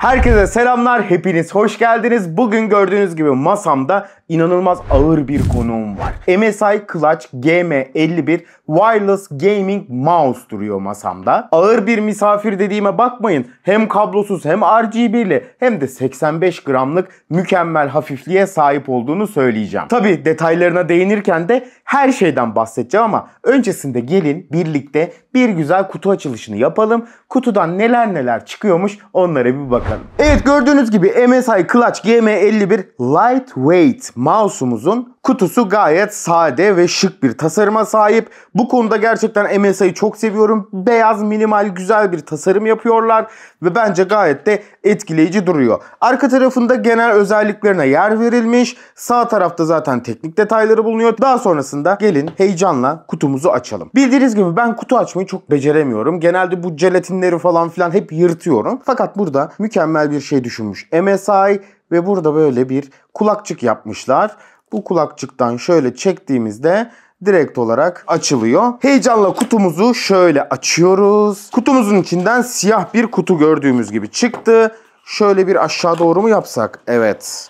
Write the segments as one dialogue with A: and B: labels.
A: Herkese selamlar, hepiniz hoş geldiniz. Bugün gördüğünüz gibi masamda inanılmaz ağır bir konuğum var. MSI Clutch GM51 Wireless Gaming Mouse duruyor masamda. Ağır bir misafir dediğime bakmayın. Hem kablosuz hem RGB'li hem de 85 gramlık mükemmel hafifliğe sahip olduğunu söyleyeceğim. Tabi detaylarına değinirken de her şeyden bahsedeceğim ama öncesinde gelin birlikte bir güzel kutu açılışını yapalım. Kutudan neler neler çıkıyormuş onlara bir bakalım. Evet gördüğünüz gibi MSI Clutch GM51 Lightweight Mouse'umuzun kutusu gayet sade ve şık bir tasarıma sahip. Bu konuda gerçekten MSI'yi çok seviyorum. Beyaz, minimal, güzel bir tasarım yapıyorlar ve bence gayet de etkileyici duruyor. Arka tarafında genel özelliklerine yer verilmiş. Sağ tarafta zaten teknik detayları bulunuyor. Daha sonrasında gelin heyecanla kutumuzu açalım. Bildiğiniz gibi ben kutu açmayı çok beceremiyorum. Genelde bu jelatinleri falan filan hep yırtıyorum. Fakat burada mükemmel bir şey düşünmüş. MSI ve burada böyle bir kulakçık yapmışlar. Bu kulakçıktan şöyle çektiğimizde direkt olarak açılıyor. Heyecanla kutumuzu şöyle açıyoruz. Kutumuzun içinden siyah bir kutu gördüğümüz gibi çıktı. Şöyle bir aşağı doğru mu yapsak? Evet.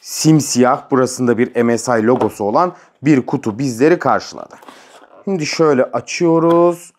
A: Simsiyah burasında bir MSI logosu olan bir kutu bizleri karşıladı. Şimdi şöyle açıyoruz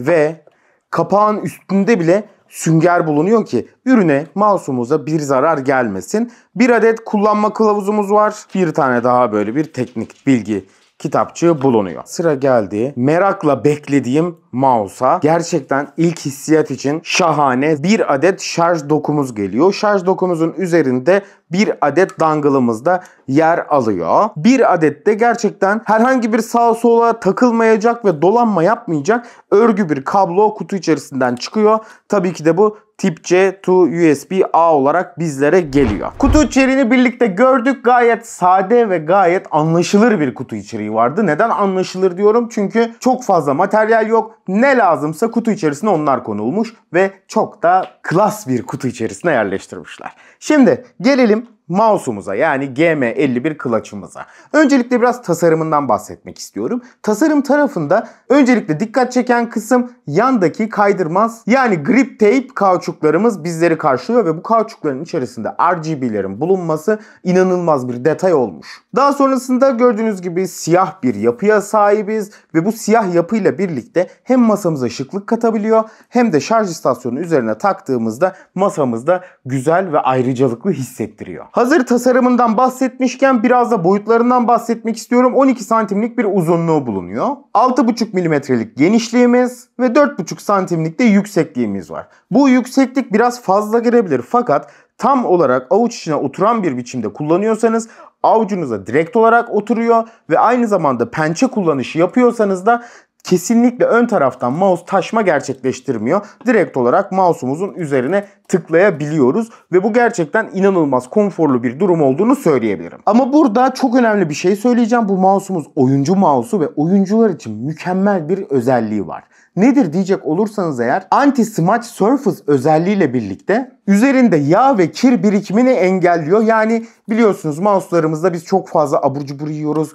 A: ve kapağın üstünde bile sünger bulunuyor ki ürüne mouse'umuza bir zarar gelmesin. Bir adet kullanma kılavuzumuz var. Bir tane daha böyle bir teknik bilgi kitapçığı bulunuyor. Sıra geldi merakla beklediğim mouse'a. Gerçekten ilk hissiyat için şahane bir adet şarj dokumuz geliyor. Şarj dokumuzun üzerinde bir adet dangle'ımız da yer alıyor. Bir adet de gerçekten herhangi bir sağa sola takılmayacak ve dolanma yapmayacak örgü bir kablo kutu içerisinden çıkıyor. Tabii ki de bu tip C to USB A olarak bizlere geliyor. Kutu içeriğini birlikte gördük. Gayet sade ve gayet anlaşılır bir kutu içeriği vardı. Neden anlaşılır diyorum? Çünkü çok fazla materyal yok ne lazımsa kutu içerisine onlar konulmuş ve çok da klas bir kutu içerisine yerleştirmişler. Şimdi gelelim mouse'umuza yani GM51 kılaçımıza. Öncelikle biraz tasarımından bahsetmek istiyorum. Tasarım tarafında öncelikle dikkat çeken kısım yandaki kaydırmaz yani grip tape kauçuklarımız bizleri karşılıyor ve bu kauçukların içerisinde RGB'lerin bulunması inanılmaz bir detay olmuş. Daha sonrasında gördüğünüz gibi siyah bir yapıya sahibiz ve bu siyah yapıyla birlikte hem hem masamıza şıklık katabiliyor hem de şarj istasyonu üzerine taktığımızda masamızda güzel ve ayrıcalıklı hissettiriyor. Hazır tasarımından bahsetmişken biraz da boyutlarından bahsetmek istiyorum. 12 santimlik bir uzunluğu bulunuyor. 6,5 milimetrelik genişliğimiz ve 4,5 santimlik de yüksekliğimiz var. Bu yükseklik biraz fazla gelebilir fakat tam olarak avuç içine oturan bir biçimde kullanıyorsanız avucunuza direkt olarak oturuyor ve aynı zamanda pençe kullanışı yapıyorsanız da kesinlikle ön taraftan mouse taşma gerçekleştirmiyor. Direkt olarak mouse'umuzun üzerine tıklayabiliyoruz ve bu gerçekten inanılmaz konforlu bir durum olduğunu söyleyebilirim. Ama burada çok önemli bir şey söyleyeceğim. Bu mouse'umuz oyuncu mouse'u ve oyuncular için mükemmel bir özelliği var. Nedir diyecek olursanız eğer anti-smudge surface özelliğiyle birlikte üzerinde yağ ve kir birikimini engelliyor. Yani biliyorsunuz mouse'larımızda biz çok fazla abur cubur yiyoruz.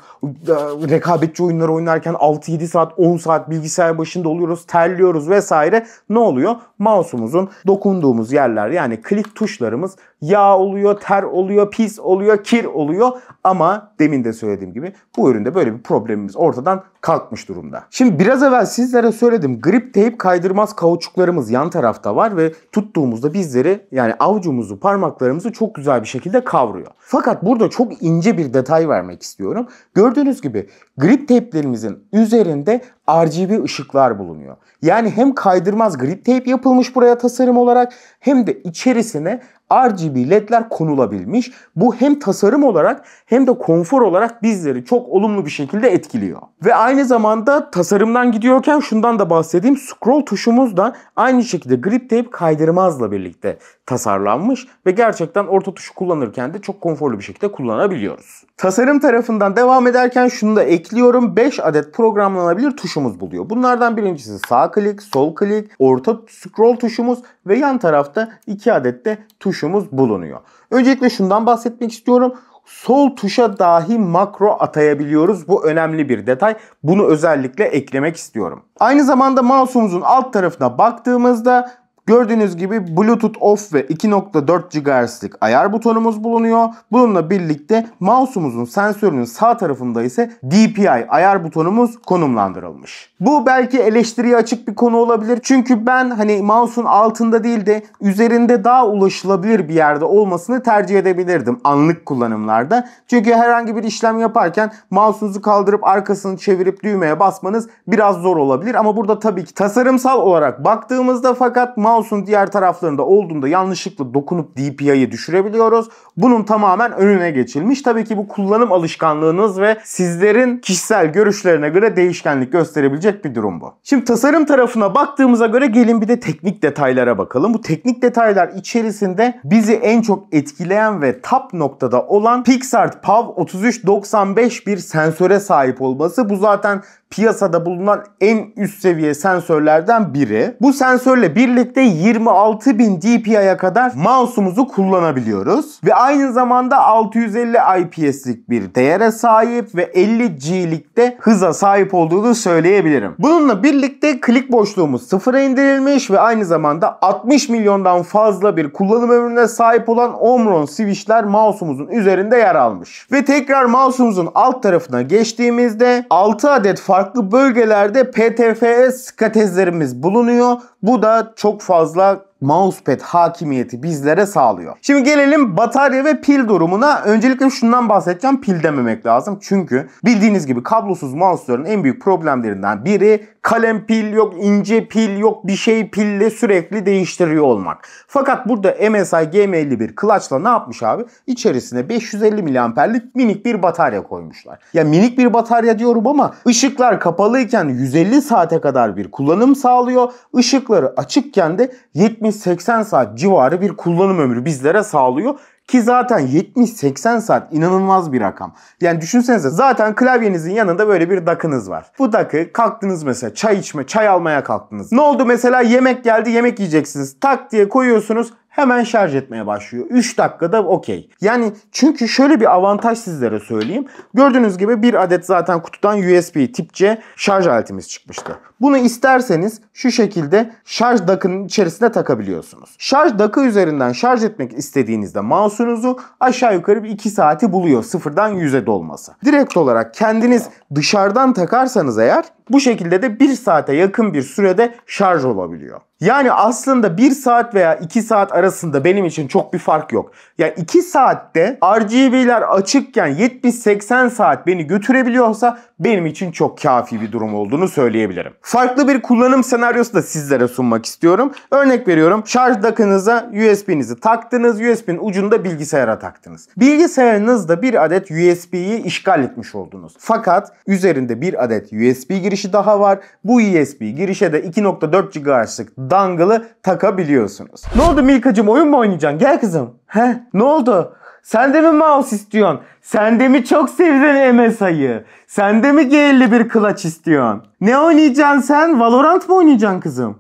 A: Rekabetçi oyunları oynarken 6-7 saat 10 saat bilgisayar başında oluyoruz. Terliyoruz vesaire. Ne oluyor? Mouse'umuzun dokunduğumuz yerler yani klik tuşlarımız yağ oluyor, ter oluyor, pis oluyor, kir oluyor. Ama demin de söylediğim gibi bu üründe böyle bir problemimiz ortadan kalkmış durumda. Şimdi biraz evvel sizlere söyledim. Grip teyp kaydırmaz kauçuklarımız yan tarafta var ve tuttuğumuzda bizleri yani avucumuzu, parmaklarımızı çok güzel bir şekilde kavruyor. Fakat burada çok ince bir detay vermek istiyorum. Gördüğünüz gibi grip teyplerimizin üzerinde RGB ışıklar bulunuyor. Yani hem kaydırmaz grip teyp yapılmış buraya tasarım olarak hem de içerisine RGB ledler konulabilmiş. Bu hem tasarım olarak hem de konfor olarak bizleri çok olumlu bir şekilde etkiliyor. Ve aynı zamanda tasarımdan gidiyorken şundan da bahsedeyim. Scroll tuşumuz da aynı şekilde grip tape kaydırmazla birlikte tasarlanmış ve gerçekten orta tuşu kullanırken de çok konforlu bir şekilde kullanabiliyoruz. Tasarım tarafından devam ederken şunu da ekliyorum. 5 adet programlanabilir tuşumuz buluyor. Bunlardan birincisi sağ klik, sol klik, orta scroll tuşumuz ve yan tarafta 2 adet de tuş tuşumuz bulunuyor. Öncelikle şundan bahsetmek istiyorum. Sol tuşa dahi makro atayabiliyoruz. Bu önemli bir detay. Bunu özellikle eklemek istiyorum. Aynı zamanda mouse'umuzun alt tarafına baktığımızda Gördüğünüz gibi Bluetooth off ve 2.4 GHz'lik ayar butonumuz bulunuyor. Bununla birlikte mouse'umuzun sensörünün sağ tarafında ise DPI ayar butonumuz konumlandırılmış. Bu belki eleştiriye açık bir konu olabilir. Çünkü ben hani mouse'un altında değil de üzerinde daha ulaşılabilir bir yerde olmasını tercih edebilirdim anlık kullanımlarda. Çünkü herhangi bir işlem yaparken mouse'unuzu kaldırıp arkasını çevirip düğmeye basmanız biraz zor olabilir. Ama burada tabii ki tasarımsal olarak baktığımızda fakat mouse Mouse'un diğer taraflarında olduğunda yanlışlıkla dokunup DPI'yi düşürebiliyoruz. Bunun tamamen önüne geçilmiş. Tabii ki bu kullanım alışkanlığınız ve sizlerin kişisel görüşlerine göre değişkenlik gösterebilecek bir durum bu. Şimdi tasarım tarafına baktığımıza göre gelin bir de teknik detaylara bakalım. Bu teknik detaylar içerisinde bizi en çok etkileyen ve top noktada olan Pixart PAV 3395 bir sensöre sahip olması. Bu zaten piyasada bulunan en üst seviye sensörlerden biri. Bu sensörle birlikte 26.000 DPI'ye kadar mouse'umuzu kullanabiliyoruz. Ve aynı zamanda 650 IPS'lik bir değere sahip ve 50G'lik de hıza sahip olduğunu söyleyebilirim. Bununla birlikte klik boşluğumuz sıfıra indirilmiş ve aynı zamanda 60 milyondan fazla bir kullanım ömrüne sahip olan Omron switchler mouse'umuzun üzerinde yer almış. Ve tekrar mouse'umuzun alt tarafına geçtiğimizde 6 adet farklı bölgelerde PTFE skatezlerimiz bulunuyor. Bu da çok fazla fazla mousepad hakimiyeti bizlere sağlıyor. Şimdi gelelim batarya ve pil durumuna. Öncelikle şundan bahsedeceğim. Pil dememek lazım. Çünkü bildiğiniz gibi kablosuz mouse'ların en büyük problemlerinden biri kalem pil yok, ince pil yok, bir şey pille sürekli değiştiriyor olmak. Fakat burada MSI GM51 Clutch'la ne yapmış abi? İçerisine 550 mAh'lik minik bir batarya koymuşlar. Ya minik bir batarya diyorum ama ışıklar kapalıyken 150 saate kadar bir kullanım sağlıyor. Işıkları açıkken de 70 70-80 saat civarı bir kullanım ömrü bizlere sağlıyor. Ki zaten 70-80 saat inanılmaz bir rakam. Yani düşünsenize zaten klavyenizin yanında böyle bir dakınız var. Bu dakı kalktınız mesela çay içme, çay almaya kalktınız. Ne oldu mesela yemek geldi yemek yiyeceksiniz. Tak diye koyuyorsunuz hemen şarj etmeye başlıyor. 3 dakikada okey. Yani çünkü şöyle bir avantaj sizlere söyleyeyim. Gördüğünüz gibi bir adet zaten kutudan USB tip C şarj aletimiz çıkmıştı. Bunu isterseniz şu şekilde şarj dakının içerisine takabiliyorsunuz. Şarj dakı üzerinden şarj etmek istediğinizde mouse'unuzu aşağı yukarı bir 2 saati buluyor sıfırdan 100'e dolması. Direkt olarak kendiniz dışarıdan takarsanız eğer bu şekilde de 1 saate yakın bir sürede şarj olabiliyor. Yani aslında 1 saat veya 2 saat arasında benim için çok bir fark yok. Yani 2 saatte RGB'ler açıkken 70-80 saat beni götürebiliyorsa benim için çok kafi bir durum olduğunu söyleyebilirim farklı bir kullanım senaryosu da sizlere sunmak istiyorum. Örnek veriyorum şarj dakınıza USB'nizi taktınız. USB'nin ucunda bilgisayara taktınız. Bilgisayarınızda bir adet USB'yi işgal etmiş oldunuz. Fakat üzerinde bir adet USB girişi daha var. Bu USB girişe de 2.4 GHz'lık dangle'ı takabiliyorsunuz. Ne oldu Milkacım oyun mu oynayacaksın? Gel kızım. He? Ne oldu? Sen de mi mouse istiyorsun? Sen de mi çok sevdin MSI'yı? Sen de mi G51 clutch istiyorsun? Ne oynayacaksın sen? Valorant mı oynayacaksın kızım?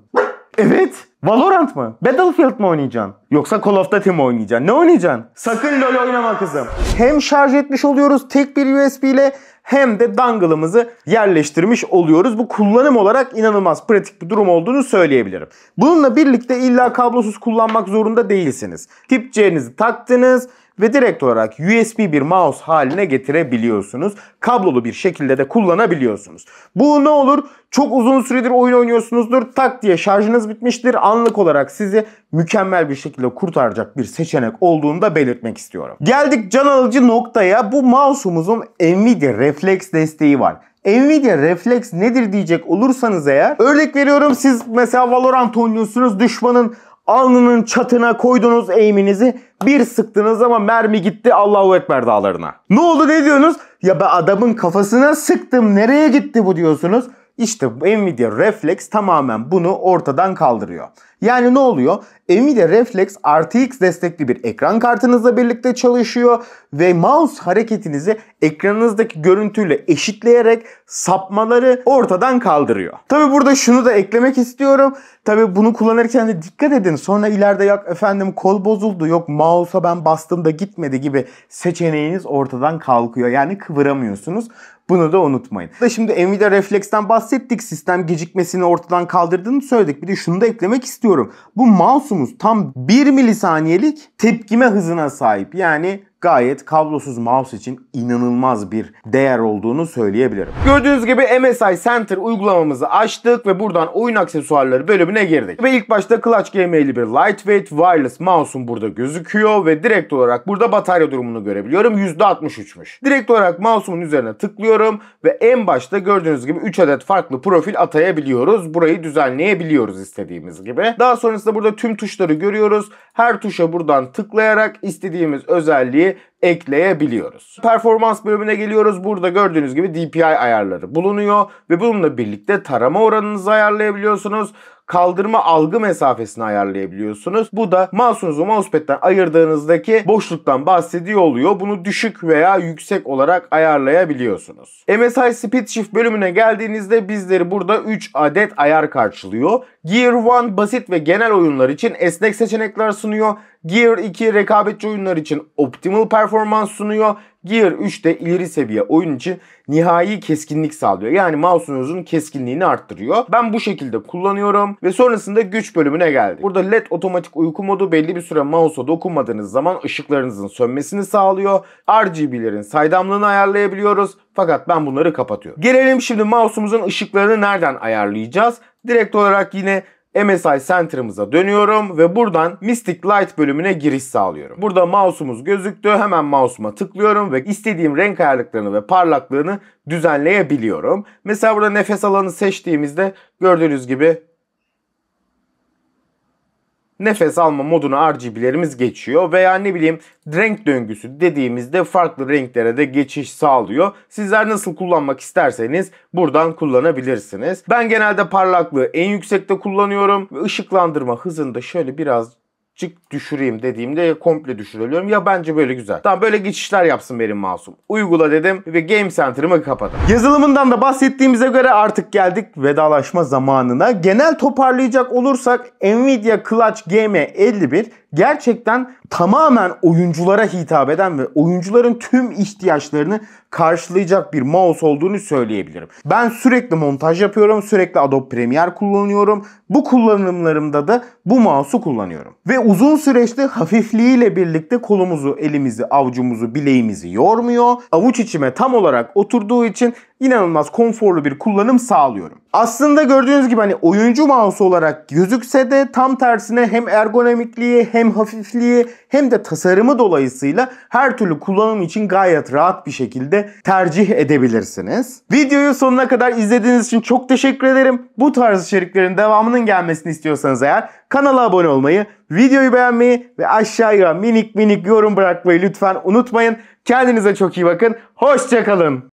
A: evet. Valorant mı? Battlefield mı oynayacaksın? Yoksa Call of Duty mi oynayacaksın? Ne oynayacaksın? Sakın LoL oynama kızım. Hem şarj etmiş oluyoruz tek bir USB ile hem de dangle'ımızı yerleştirmiş oluyoruz. Bu kullanım olarak inanılmaz pratik bir durum olduğunu söyleyebilirim. Bununla birlikte illa kablosuz kullanmak zorunda değilsiniz. Tip C'nizi taktınız, ve direkt olarak USB bir mouse haline getirebiliyorsunuz. Kablolu bir şekilde de kullanabiliyorsunuz. Bu ne olur? Çok uzun süredir oyun oynuyorsunuzdur. Tak diye şarjınız bitmiştir. Anlık olarak sizi mükemmel bir şekilde kurtaracak bir seçenek olduğunu da belirtmek istiyorum. Geldik can alıcı noktaya. Bu mouse'umuzun Nvidia Reflex desteği var. Nvidia Reflex nedir diyecek olursanız eğer örnek veriyorum siz mesela Valorant oynuyorsunuz düşmanın Alnının çatına koydunuz eğiminizi bir sıktınız ama mermi gitti Allahu Ekber dağlarına. Ne oldu ne diyorsunuz? Ya ben adamın kafasına sıktım nereye gitti bu diyorsunuz. İşte Nvidia Reflex tamamen bunu ortadan kaldırıyor. Yani ne oluyor? Nvidia Reflex RTX destekli bir ekran kartınızla birlikte çalışıyor ve mouse hareketinizi ekranınızdaki görüntüyle eşitleyerek sapmaları ortadan kaldırıyor. Tabi burada şunu da eklemek istiyorum. Tabi bunu kullanırken de dikkat edin. Sonra ileride yok efendim kol bozuldu, yok mouse'a ben bastığımda gitmedi gibi seçeneğiniz ortadan kalkıyor. Yani kıvıramıyorsunuz. Bunu da unutmayın. Da şimdi Nvidia Reflex'ten bahsettik. Sistem gecikmesini ortadan kaldırdığını söyledik. Bir de şunu da eklemek istiyorum. Bu mouse'umuz tam 1 milisaniyelik tepkime hızına sahip. Yani gayet kablosuz mouse için inanılmaz bir değer olduğunu söyleyebilirim. Gördüğünüz gibi MSI Center uygulamamızı açtık ve buradan oyun aksesuarları bölümüne girdik. Ve ilk başta Clutch G50 bir lightweight wireless mouse'um burada gözüküyor ve direkt olarak burada batarya durumunu görebiliyorum. %63'müş. Direkt olarak mouse'umun üzerine tıklıyorum ve en başta gördüğünüz gibi 3 adet farklı profil atayabiliyoruz. Burayı düzenleyebiliyoruz istediğimiz gibi. Daha sonrasında burada tüm tuşları görüyoruz. Her tuşa buradan tıklayarak istediğimiz özelliği ekleyebiliyoruz. Performans bölümüne geliyoruz. Burada gördüğünüz gibi DPI ayarları bulunuyor ve bununla birlikte tarama oranınızı ayarlayabiliyorsunuz kaldırma algı mesafesini ayarlayabiliyorsunuz. Bu da mouse'unuzu mousepad'den ayırdığınızdaki boşluktan bahsediyor oluyor. Bunu düşük veya yüksek olarak ayarlayabiliyorsunuz. MSI Speed Shift bölümüne geldiğinizde bizleri burada 3 adet ayar karşılıyor. Gear 1 basit ve genel oyunlar için esnek seçenekler sunuyor. Gear 2 rekabetçi oyunlar için optimal performans sunuyor. Gear 3 de ileri seviye oyun için nihai keskinlik sağlıyor. Yani mouse'unuzun keskinliğini arttırıyor. Ben bu şekilde kullanıyorum ve sonrasında güç bölümüne geldik. Burada LED otomatik uyku modu belli bir süre mouse'a dokunmadığınız zaman ışıklarınızın sönmesini sağlıyor. RGB'lerin saydamlığını ayarlayabiliyoruz. Fakat ben bunları kapatıyorum. Gelelim şimdi mouse'umuzun ışıklarını nereden ayarlayacağız? Direkt olarak yine MSI Center'ımıza dönüyorum ve buradan Mystic Light bölümüne giriş sağlıyorum. Burada mouse'umuz gözüktü. Hemen mouse'uma tıklıyorum ve istediğim renk ayarlıklarını ve parlaklığını düzenleyebiliyorum. Mesela burada nefes alanı seçtiğimizde gördüğünüz gibi nefes alma moduna RGB'lerimiz geçiyor veya ne bileyim renk döngüsü dediğimizde farklı renklere de geçiş sağlıyor. Sizler nasıl kullanmak isterseniz buradan kullanabilirsiniz. Ben genelde parlaklığı en yüksekte kullanıyorum. ve ışıklandırma hızını da şöyle biraz azıcık düşüreyim dediğimde ya komple düşürebiliyorum ya bence böyle güzel. Tamam böyle geçişler yapsın benim masum. Uygula dedim ve Game Center'ımı kapadım. Yazılımından da bahsettiğimize göre artık geldik vedalaşma zamanına. Genel toparlayacak olursak Nvidia Clutch GM51 gerçekten tamamen oyunculara hitap eden ve oyuncuların tüm ihtiyaçlarını karşılayacak bir mouse olduğunu söyleyebilirim. Ben sürekli montaj yapıyorum, sürekli Adobe Premiere kullanıyorum. Bu kullanımlarımda da bu mouse'u kullanıyorum. Ve uzun süreçte hafifliğiyle birlikte kolumuzu, elimizi, avcumuzu, bileğimizi yormuyor. Avuç içime tam olarak oturduğu için inanılmaz konforlu bir kullanım sağlıyorum. Aslında gördüğünüz gibi hani oyuncu mouse olarak gözükse de tam tersine hem ergonomikliği hem hafifliği hem de tasarımı dolayısıyla her türlü kullanım için gayet rahat bir şekilde tercih edebilirsiniz. Videoyu sonuna kadar izlediğiniz için çok teşekkür ederim. Bu tarz içeriklerin devamının gelmesini istiyorsanız eğer kanala abone olmayı, videoyu beğenmeyi ve aşağıya minik minik yorum bırakmayı lütfen unutmayın. Kendinize çok iyi bakın. Hoşçakalın.